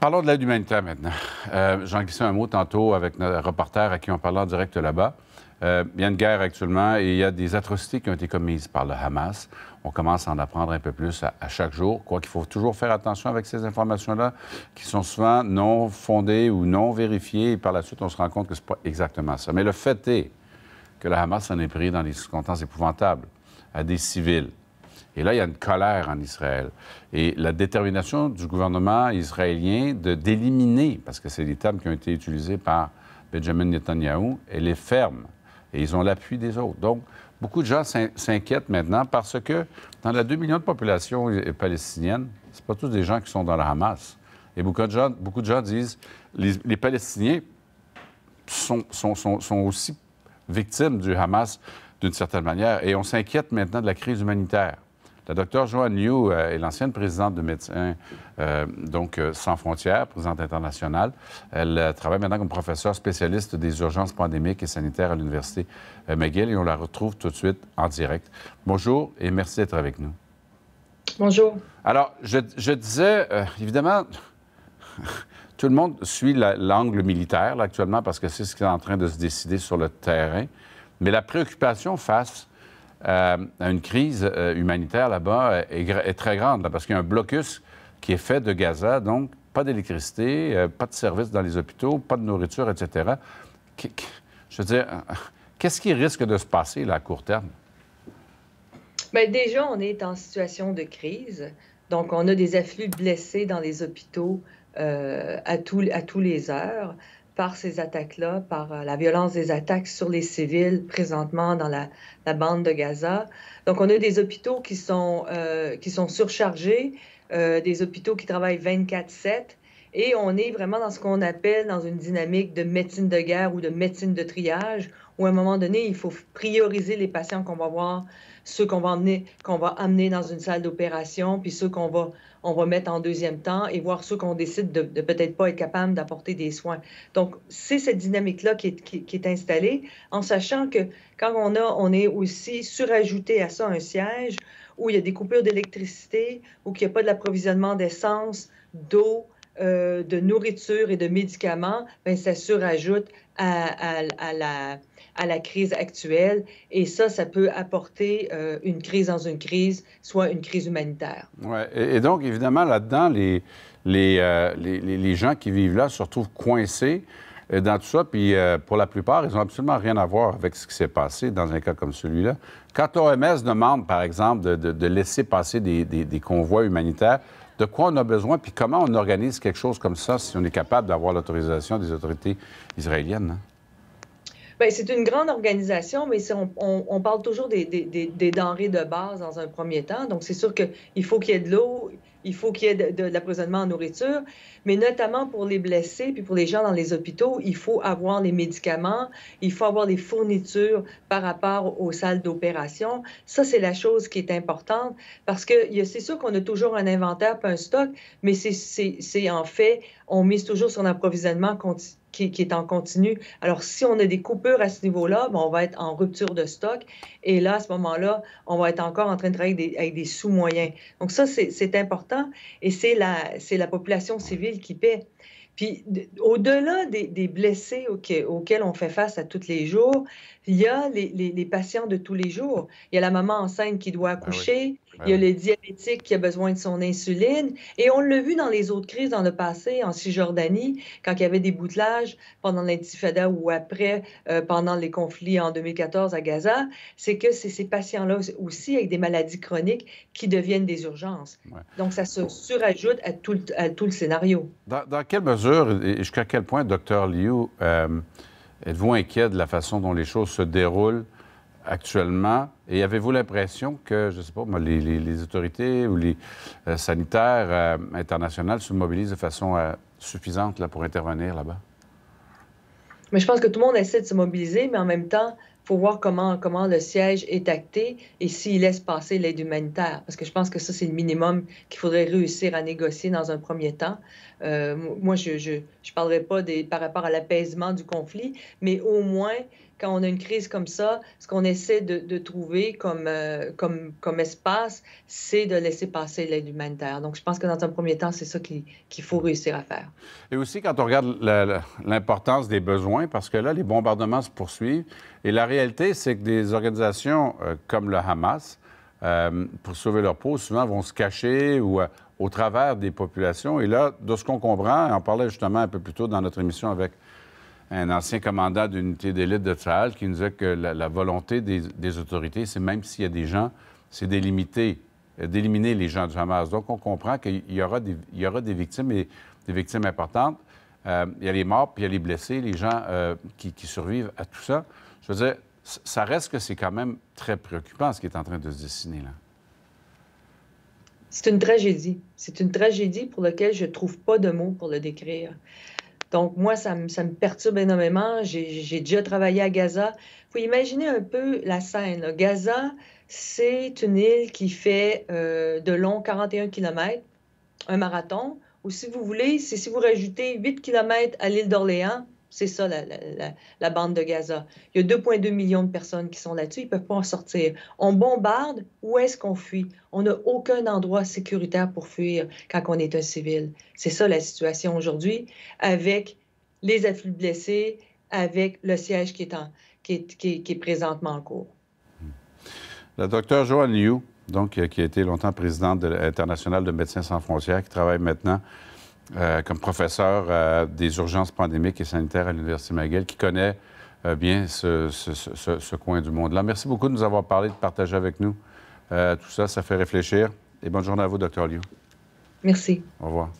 Parlons de l'aide humanitaire maintenant. Euh, J'en glissais un mot tantôt avec notre reporter à qui on parlait en direct là-bas. Euh, il y a une guerre actuellement et il y a des atrocités qui ont été commises par le Hamas. On commence à en apprendre un peu plus à, chaque jour. Quoi qu'il faut toujours faire attention avec ces informations-là, qui sont souvent non fondées ou non vérifiées. par la suite, on se rend compte que ce n'est pas exactement ça. Mais le fait est que le Hamas en est pris dans des circonstances épouvantables à des civils. Et là, il y a une colère en Israël. Et la détermination du gouvernement israélien de d'éliminer, parce que c'est des termes qui ont été utilisés par Benjamin Netanyahu, elle est ferme. Et ils ont l'appui des autres. Donc, beaucoup de gens s'inquiètent maintenant parce que dans la 2 millions de population euh, palestinienne, ce pas tous des gens qui sont dans le Hamas. Et beaucoup de gens, beaucoup de gens disent les, les Palestiniens sont aussi victimes du Hamas d'une certaine manière. Et on s'inquiète maintenant de la crise humanitaire. La docteure Joanne Liu euh, est l'ancienne présidente de Médecins euh, donc, euh, sans frontières, présidente internationale. Elle travaille maintenant comme professeure spécialiste des urgences pandémiques et sanitaires à l'Université McGill et on la retrouve tout de suite en direct. Bonjour et merci d'être avec nous. Bonjour. Alors, je, disais, évidemment, tout le monde suit l'angle militaire actuellement parce que c'est ce qui est en train de se décider sur le terrain. Mais la préoccupation face à euh, une crise euh, humanitaire là-bas est, très grande, parce qu'il y a un blocus qui est fait de Gaza, donc pas d'électricité, euh, pas de services dans les hôpitaux, pas de nourriture, etc. Je veux dire, qu'est-ce qui risque de se passer là, à court terme? Bien, déjà, on est en situation de crise. Donc, on a des afflux de blessés dans les hôpitaux à, toutes à tous les heures par ces attaques-là, par euh, la violence des attaques sur les civils présentement dans la, bande de Gaza. Donc, on a des hôpitaux qui sont, euh, surchargés, euh, des hôpitaux qui travaillent 24-7, et on est vraiment dans ce qu'on appelle dans une dynamique de médecine de guerre ou de médecine de triage, où à un moment donné, il faut prioriser les patients qu'on va voir, ceux qu'on va emmener, qu'on va amener dans une salle d'opération, puis ceux qu'on va, on va mettre en deuxième temps et voir ceux qu'on décide de, peut-être pas être capable d'apporter des soins. Donc, c'est cette dynamique-là qui, est, installée, en sachant que quand on a, on est aussi surajouté à ça un siège où il y a des coupures d'électricité, où il n'y a pas de l'approvisionnement d'essence, d'eau, euh, de nourriture et de médicaments, bien, ça surajoute à, à, la, à, la, crise actuelle. Et ça, ça peut apporter euh, une crise dans une crise, soit une crise humanitaire. Ouais. Et, donc, évidemment, là-dedans, euh, les, les, les, gens qui vivent là se retrouvent coincés dans tout ça. Puis pour la plupart, ils n'ont absolument rien à voir avec ce qui s'est passé dans un cas comme celui-là. Quand l'OMS demande, par exemple, de, laisser passer des, des, convois humanitaires, de quoi on a besoin, puis comment on organise quelque chose comme ça si on est capable d'avoir l'autorisation des autorités israéliennes. Hein? Ben, c'est une grande organisation, mais on, on, parle toujours des, des, des, denrées de base dans un premier temps. Donc, c'est sûr qu'il faut qu'il y ait de l'eau, il faut qu'il y ait de, l'approvisionnement en nourriture, mais notamment pour les blessés puis pour les gens dans les hôpitaux, il faut avoir les médicaments, il faut avoir les fournitures par rapport aux salles d'opération. Ça, c'est la chose qui est importante parce que c'est sûr qu'on a toujours un inventaire pas un stock, mais c'est en fait, on mise toujours sur l'approvisionnement continu qui, est en continu. Alors, si on a des coupures à ce niveau-là, ben, on va être en rupture de stock. Et là, à ce moment-là, on va être encore en train de travailler avec des, sous-moyens. Donc, ça, c'est important. Et c'est la, la population civile qui paie. Puis, au-delà des, blessés auxquels, on fait face à tous les jours, il y a les, patients de tous les jours. Il y a la maman enceinte qui doit ah accoucher, ben il y a le diabétique qui a besoin de son insuline. Et on l'a vu dans les autres crises dans le passé, en Cisjordanie, quand il y avait des boutelages pendant l'intifada ou après, euh, pendant les conflits en 2014 à Gaza, c'est que c'est ces patients-là aussi avec des maladies chroniques qui deviennent des urgences. Donc, ça se surajoute à tout, le scénario. Dans, quelle mesure et jusqu'à quel point, docteur Liu, euh, êtes-vous inquiet de la façon dont les choses se déroulent? actuellement. Et avez-vous l'impression que, je ne sais pas, les, autorités ou les euh, sanitaires euh, internationales se mobilisent de façon euh, suffisante là, pour intervenir là-bas? Mais je pense que tout le monde essaie de se mobiliser, mais en même temps, il faut voir comment, comment le siège est acté et s'il laisse passer l'aide humanitaire. Parce que je pense que ça, c'est le minimum qu'il faudrait réussir à négocier dans un premier temps. moi, je ne parlerai pas des, par rapport à l'apaisement du conflit, mais au moins quand on a une crise comme ça, ce qu'on essaie de, trouver comme, euh, comme, comme espace, c'est de laisser passer l'aide humanitaire. Donc, je pense que dans un premier temps, c'est ça qu'il faut réussir à faire. Et aussi, quand on regarde l'importance des besoins, parce que là, les bombardements se poursuivent. Et la réalité, c'est que des organisations euh, comme le Hamas, euh, pour sauver leur peau, souvent vont se cacher ou au travers des populations. Et là, de ce qu'on comprend, on parlait justement un peu plus tôt dans notre émission avec un ancien commandant d'unité d'élite de Tsahal qui nous disait que la, volonté des, autorités, c'est même s'il y a des gens, c'est euh, d'éliminer les gens du Hamas. Donc, on comprend qu'il y, aura des, y aura des victimes et des victimes importantes. Euh, il y a les morts, puis il y a les blessés, les gens euh, qui, qui, survivent à tout ça. Je veux dire, ça reste que c'est quand même très préoccupant ce qui est en train de se dessiner là. C'est une tragédie. C'est une tragédie pour laquelle je ne trouve pas de mots pour le décrire. Donc, moi, ça me, perturbe énormément. J'ai déjà travaillé à Gaza. Vous imaginez un peu la scène. Gaza, c'est une île qui fait euh, de long 41 km, un marathon. Ou si vous voulez, c'est si vous rajoutez 8 km à l'île d'Orléans, c'est ça, la, bande de Gaza. Il y a 2,2 millions de personnes qui sont là-dessus. Ils ne peuvent pas en sortir. On bombarde. Où est-ce qu'on fuit? On n'a aucun endroit sécuritaire pour fuir quand on est un civil. C'est ça la situation aujourd'hui avec les afflux blessés, avec le siège qui est, qui qui est présentement en cours. La docteur Joanne Liu, donc, euh, qui a été longtemps présidente de l'International de Médecins sans frontières, qui travaille maintenant euh, comme professeur euh, des urgences pandémiques et sanitaires à l'Université McGill, qui connaît euh, bien ce, ce, coin du monde-là. Merci beaucoup de nous avoir parlé, de partager avec nous tout ça. Ça fait réfléchir. Et bonne journée à vous, Dr. Liu. Merci. Au revoir.